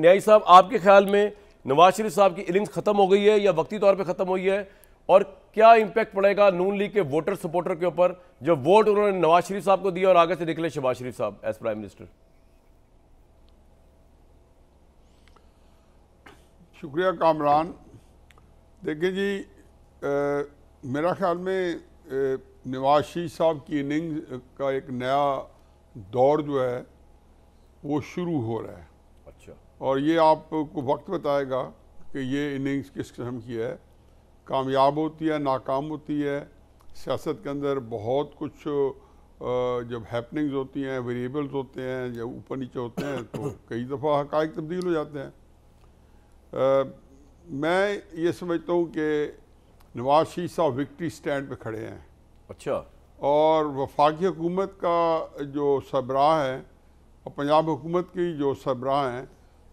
न्यायी साहब आपके ख्याल में नवाज शरीफ साहब की इलिंग्स खत्म हो गई है या वक्ती तौर पर खत्म हुई है और क्या इम्पैक्ट पड़ेगा नून लीग के वोटर सपोर्टर के ऊपर जो वोट उन्होंने नवाज शरीफ साहब को दिया और आगे से निकले शहबाज शरीफ साहब एज प्राइम मिनिस्टर शुक्रिया कामरान देखिए जी आ, मेरा ख्याल में नवाज शरीफ साहब की इनिंग का एक नया दौर जो है वो शुरू हो रहा है और ये आपको वक्त बताएगा कि ये इनिंग्स किस किस्म की है कामयाब होती है नाकाम होती है सियासत के अंदर बहुत कुछ जब हैपनिंग्स होती हैं वेरिएबल्स होते हैं जब ऊपर नीचे होते हैं तो कई दफ़ा हक़ तब्दील हो जाते हैं आ, मैं ये समझता हूँ कि नवाज शरीफ साहब विक्ट्री स्टैंड पे खड़े हैं अच्छा और वफाकी हुकूमत का जो सरबराह है और पंजाब हुकूमत की जो सरबराह हैं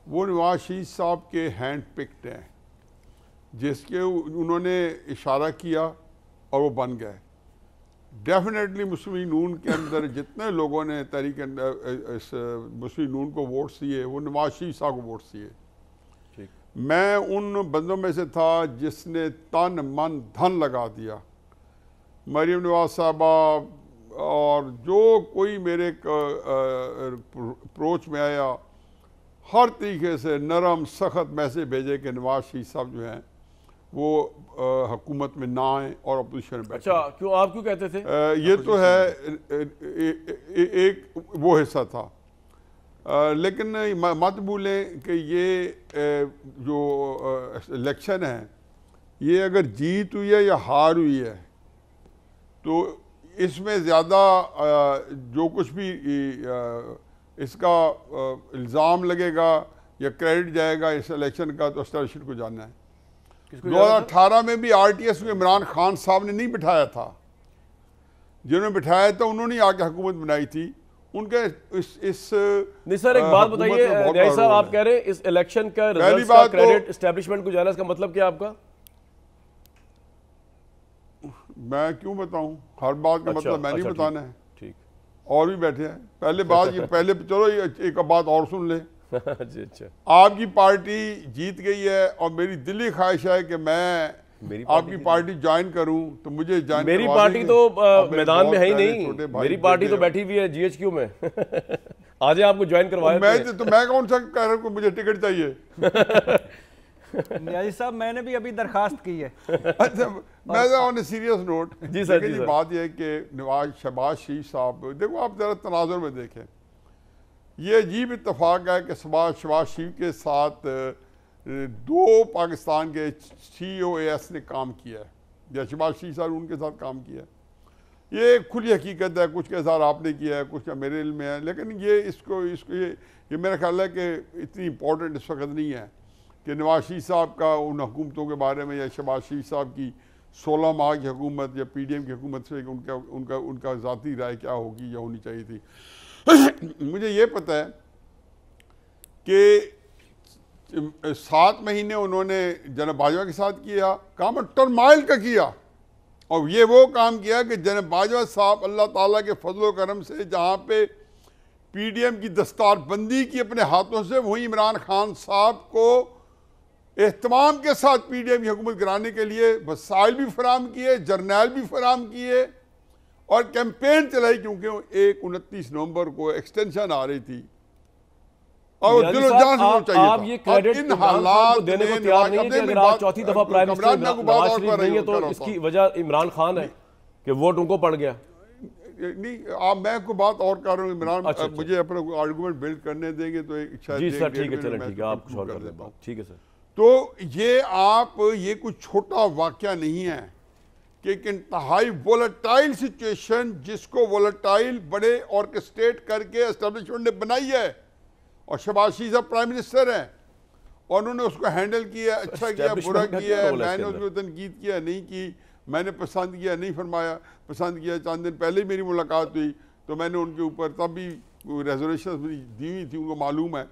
वो नवाज साहब के हैंड पिक्ड हैं जिसके उन्होंने इशारा किया और वो बन गए डेफिनेटली मुस्लिम नून के अंदर जितने लोगों ने तहरीक इस मुस्लिम नून को वोट्स दिए वो नवाज शरीफ साहब को वोट्स दिए मैं उन बंदों में से था जिसने तन मन धन लगा दिया मरियम नवाज साहबा और जो कोई मेरे अप्रोच में आया हर तरीके से नरम सख्त मैसेज भेजे कि नवाज शरीफ साहब जो हैं वो आ, हकूमत में ना आए और अपोजिशन में अच्छा क्यों आप क्यों कहते थे आ, ये तो है ए, ए, ए, एक वो हिस्सा था आ, लेकिन मत भूलें कि ये जो इलेक्शन है ये अगर जीत हुई है या हार हुई है तो इसमें ज़्यादा जो कुछ भी इसका इल्ज़ाम लगेगा या क्रेडिट जाएगा इस इलेक्शन का तो स्टैशर को जानना है दो हज़ार अठारह में भी आर टी एस को इमरान खान साहब ने नहीं बिठाया था जिन्होंने बिठाया था उन्होंने आके हुकूमत बनाई थी उनके इस इस नहीं सर एक बात बताइए साहब आप कह रहे हैं इस इलेक्शन का पहली बात क्रेडिट तो एस्टेब्लिशमेंट को जाना इसका मतलब क्या आपका मैं क्यों बताऊं हर बात का मतलब अच्छा, मैं नहीं अच्छा, बताना है और भी बैठे हैं पहले बात ये पहले तो चलो एक बात और सुन ले जी अच्छा आपकी पार्टी जीत गई है और मेरी दिल्ली ख्वाहिश है कि मैं मेरी आपकी पार्टी ज्वाइन करूं तो मुझे ज्वाइन मेरी पार्टी तो मैदान में है ही नहीं मेरी पार्टी तो बैठी हुई है जीएचक्यू में आज आपको ज्वाइन करवाया मैं तो, तो, तो मैं कौन सा कह रहा हूँ मुझे टिकट चाहिए न्याजी साहब मैंने भी अभी दरखास्त की है अच्छा मैं ऑन ए सीरियस नोट जी सर जी, बात यह कि नवाज शहबाज शरीफ साहब देखो आप ज़रा तनाजर में देखें ये अजीब इतफाक़ है कि शबाज शबाज शरीफ के साथ दो पाकिस्तान के सी ओ एस ने काम किया है या शबाज शरीफ साहब उनके साथ काम किया है ये खुली हकीकत है कुछ के साथ आपने किया है कुछ का मेरे इल में है लेकिन ये इसको इसको ये, ये मेरा ख्याल है कि इतनी इम्पोर्टेंट इस वक्त नहीं है कि नवाज शरीफ साहब का उन हुकूमतों के बारे में या शहबाज शरीफ साहब की सोलह माह की हुकूमत या पी डी एम की हुकूमत से उनका उनका उनका ज़ाती राय क्या होगी या होनी चाहिए थी मुझे ये पता है कि सात महीने उन्होंने जनब बाजवा के साथ किया काम टर्माइल का किया और ये वो काम किया कि जनब बाजवा साहब अल्लाह ताला के फजल करम से जहाँ पे पीडीएम की दस्तारबंदी की अपने हाथों से वहीं इमरान खान साहब को एहतमाम के साथ पी डी एम की हुकूमत कराने के लिए वसाइल भी फराम किए जर्नैल भी फराम किए और कैंपेन चलाई क्योंकि एक उनतीस नवंबर को एक्सटेंशन आ रही थी और तो। तो चौथी दफा प्राइम मिनिस्टर तो इसकी तो। वजह इमरान खान है कि वोट उनको पड़ गया नहीं आप मैं को बात और कर रहा हूँ इमरान अच्छा, अच्छा। मुझे अपना आर्गूमेंट बिल्ड करने देंगे तो इच्छा ठीक है ठीक है आप कुछ और कर ठीक है सर तो ये आप ये कुछ छोटा वाक्य नहीं है कि एक इंतहाई वोलाटाइल सिचुएशन जिसको वोलाटाइल बड़े ऑर्केस्ट्रेट करके एस्टेब्लिशमेंट ने बनाई है और शबाज साहब प्राइम मिनिस्टर हैं और उन्होंने उसको हैंडल किया अच्छा किया बुरा किया मैंने उसको तनकीद किया नहीं की मैंने पसंद किया नहीं फरमाया पसंद किया चंद दिन पहले ही मेरी मुलाकात हुई तो मैंने उनके ऊपर तब भी रेजोल्यूशन दी हुई थी उनको मालूम है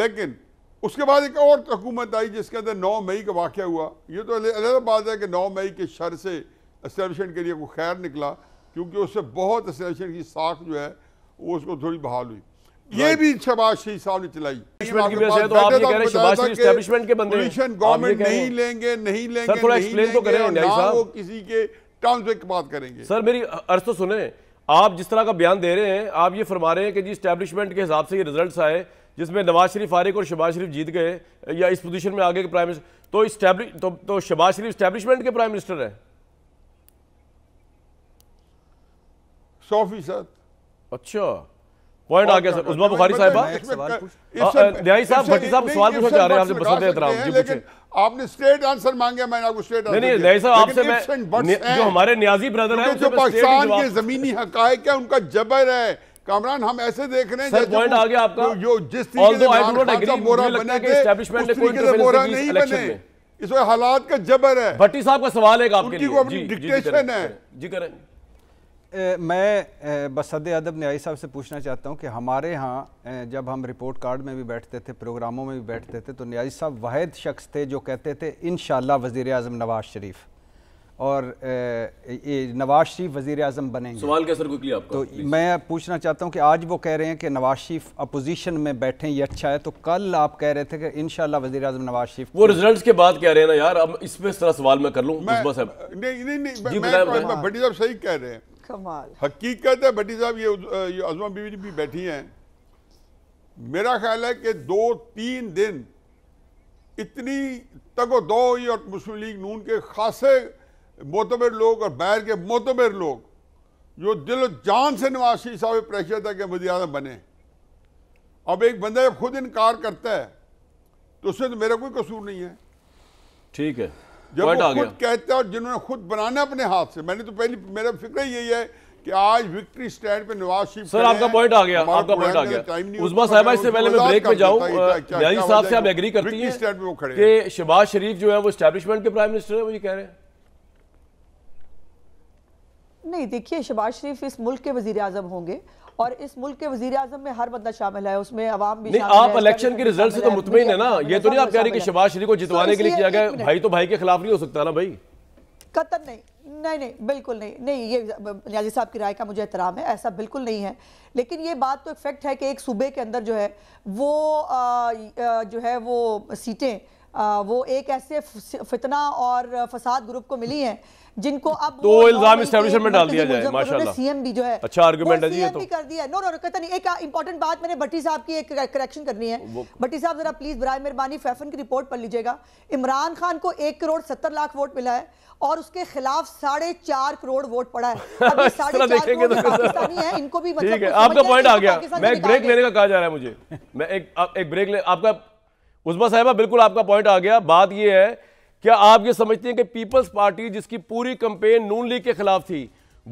लेकिन उसके बाद एक और हुकूमत आई जिसके अंदर नौ मई का वाक़ हुआ ये तो अलग बात है कि नौ मई के शर से इस्टेबलिशमेंट के लिए कोई खैर निकला क्योंकि उससे बहुत इस्टेबलिशमेंट की साख जो है वो उसको थोड़ी बहाल हुई ये भी शहबाज शरीफ साहब ने चलाई गवर्नमेंट तो तो नहीं लेंगे नहीं लेंगे तो किसी के टर्म्स में बात करेंगे सर मेरी अर्ज तो सुने आप जिस तरह का बयान दे रहे हैं आप ये फरमा रहे हैं कि जी स्टैब्लिशमेंट के हिसाब से ये रिजल्ट्स आए जिसमें नवाज शरीफ फारिक और शबाज शरीफ जीत गए या इस पोजीशन में आगे के प्राइम मिनिस्टर तो, तो तो, तो शबाज शरीफ स्टैब्लिशमेंट के प्राइम मिनिस्टर हैं सौ फीसद अच्छा पॉइंट आ गया सर उजमा बुखारी साहब साहब भट्टी साहब सवाल पूछना चाह रहे हैं आपसे बसंत एहतराम जी पूछे आपने स्ट्रेट आंसर मांगे मैंने आपको स्ट्रेट आंसर आपसे जो हमारे न्याजी ब्रदर है जो पाकिस्तान के जमीनी हक है उनका जबर है कामरान हम ऐसे देख रहे हैं पॉइंट आ गया आपका जो जिस तरीके से मोरा नहीं बने इसमें हालात का जबर है भट्टी साहब का सवाल है आपके लिए जी, जी, जी, जी है जी करें मैं बसद अदब न्यायी साहब से पूछना चाहता हूँ कि हमारे यहाँ जब हम रिपोर्ट कार्ड में भी बैठते थे प्रोग्रामों में भी बैठते थे तो न्यायी साहब वाद शख्स थे जो कहते थे इन वज़ी अजम नवाज शरीफ और ये नवाज शरीफ वजीर अजम बने सवाल का सर कुकली आपका तो मैं पूछना चाहता हूँ कि आज वो कह रहे हैं कि नवाज शरीफ अपोजिशन में बैठे ये अच्छा है तो कल आप कह रहे थे कि इन वज़ी अजम नवाज शरीफ वो रिजल्ट के बाद कह रहे हैं ना यार अब इस पर सवाल मैं कर लूँ नहीं नहीं तो बड़ी साहब सही कह रहे हैं कमाल हकीकत है भट्टी साहब ये, ये अजमा बीवी भी बैठी हैं मेरा ख्याल है कि दो तीन दिन इतनी तगो दो ही और मुस्लिम लीग नून के खासे मोतबर लोग और बाहर के मोतबर लोग जो दिल जान से नवाज शरीफ साहब प्रेशर था कि वजी अजम बने अब एक बंदा जब खुद इनकार करता है तो उससे तो मेरा कोई कसूर नहीं है ठीक है जब वो खुद कहते हैं और जिन्होंने खुद बनाना अपने हाथ से मैंने तो पहली मेरा फिक्र यही है कि आज विक्ट्री स्टैंड पे नवाज शरीफ सर आपका पॉइंट आ गया आपका पॉइंट आ गया उस्मा साहबा इससे पहले मैं ब्रेक पे जाऊं अच्छा न्याजी साहब से आप एग्री करती हैं स्टैंड पे वो खड़े कि शहबाज शरीफ जो है वो स्टैब्लिशमेंट के प्राइम मिनिस्टर है वो ये कह रहे हैं नहीं देखिए शहबाज शरीफ इस मुल्क के वजीर आजम होंगे और इस मुल्क के वजी अजम में हर बंदा शामिल है उसमें आवाम भी नहीं आप इलेक्शन के रिजल्ट से तो मुतमिन है ना ये तो नहीं आप कह रहे कि शबाज शरीफ को जितवाने के लिए किया गया भाई तो भाई के खिलाफ नहीं हो सकता ना भाई कतर नहीं नहीं नहीं बिल्कुल नहीं नहीं ये न्याजी साहब की राय का मुझे एहतराम है ऐसा बिल्कुल नहीं है लेकिन ये बात तो एक फैक्ट है कि एक सूबे के अंदर जो है वो आ, जो है वो सीटें वो एक ऐसे फितना और फसाद ग्रुप को मिली है जिनको अब दो तो इल्जाम में डाल दिया जाए माशाल्लाह सीएम भी जो है अच्छा आर्गुमेंट है ये तो कर दिया नो नो कहता नहीं एक इंपॉर्टेंट बात मैंने भट्टी साहब की एक करेक्शन करनी है भट्टी साहब जरा प्लीज बरए मेहरबानी फैफन की रिपोर्ट पढ़ लीजिएगा इमरान खान को एक करोड़ सत्तर लाख वोट मिला है और उसके खिलाफ साढ़े चार करोड़ वोट पड़ा है अभी साढ़े चार करोड़ तो है इनको भी मतलब आपका पॉइंट आ गया मैं ब्रेक लेने का कहा जा रहा है मुझे मैं एक एक ब्रेक ले आपका उसमा साहिबा बिल्कुल आपका पॉइंट आ गया बात यह है क्या आप ये समझते हैं कि पीपल्स पार्टी जिसकी पूरी कंपेन नून लीग के खिलाफ थी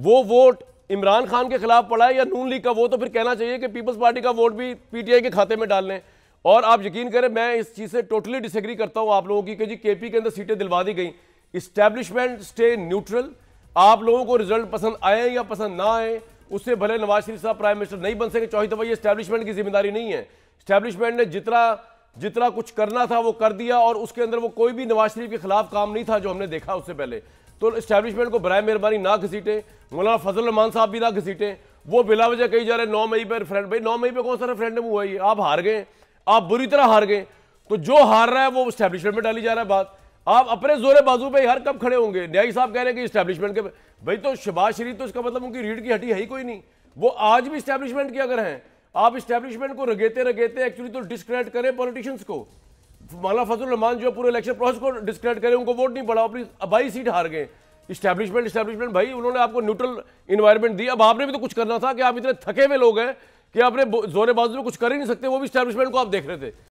वो वोट इमरान खान के खिलाफ पड़ा है या नून लीग का वो तो फिर कहना चाहिए कि पीपल्स पार्टी का वोट भी पीटीआई के खाते में डाल लें और आप यकीन करें मैं इस चीज़ से टोटली डिसएग्री करता हूं आप लोगों की कि जी केपी के अंदर सीटें दिलवा दी गई इस्टेब्लिशमेंट स्टे न्यूट्रल आप लोगों को रिजल्ट पसंद आए या पसंद ना आए उससे भले नवाज शरीफ साहब प्राइम मिनिस्टर नहीं बन सके चौथी दफा ये इस्टेब्लिशमेंट की जिम्मेदारी नहीं है इस्टेब्लिशमेंट ने जितना जितना कुछ करना था वो कर दिया और उसके अंदर वो कोई भी नवाज शरीफ के खिलाफ काम नहीं था जो हमने देखा उससे पहले तो इस्टेब्लिशमेंट को बर मेहरबानी ना घसीटें मौलाना फजल रमान साहब भी ना घसीटें वो बिला वजह कही जा रहे नौ मई पर फ्रेंड भाई नौ मई पर कौन सा फ्रेंड हुआ ये आप हार गए आप बुरी तरह हार गए तो जो हार रहा है वो इस्टेब्लिशमेंट में डाली जा रहा है बात आप अपने जोरे बाजू पे हर कब खड़े होंगे न्यायी साहब कह रहे हैं कि इस्टेब्लिशमेंट के भाई तो शबाज शरीफ तो इसका मतलब उनकी रीढ़ की हटी है ही कोई नहीं वो आज भी इस्टेब्लिशमेंट के अगर हैं आप इस्टेब्लिशमेंट को रगेते रगेते एक्चुअली तो डिस्क्रेडिट करें पॉलिटिशियंस को माला फजल रहमान जो पूरे इलेक्शन प्रोसेस को डिस्क्रेडिट करें उनको वोट नहीं पड़ा अपनी अबाई सीट हार गए इस्टेब्लिशमेंट इस्टेब्लिशमेंट भाई उन्होंने आपको न्यूट्रल इन्वायरमेंट दी अब आपने भी तो कुछ करना था कि आप इतने थके हुए लोग हैं कि आपने जोरे बाजू में कुछ कर ही नहीं सकते वो भी स्टैब्लिशमेंट को आप देख रहे थे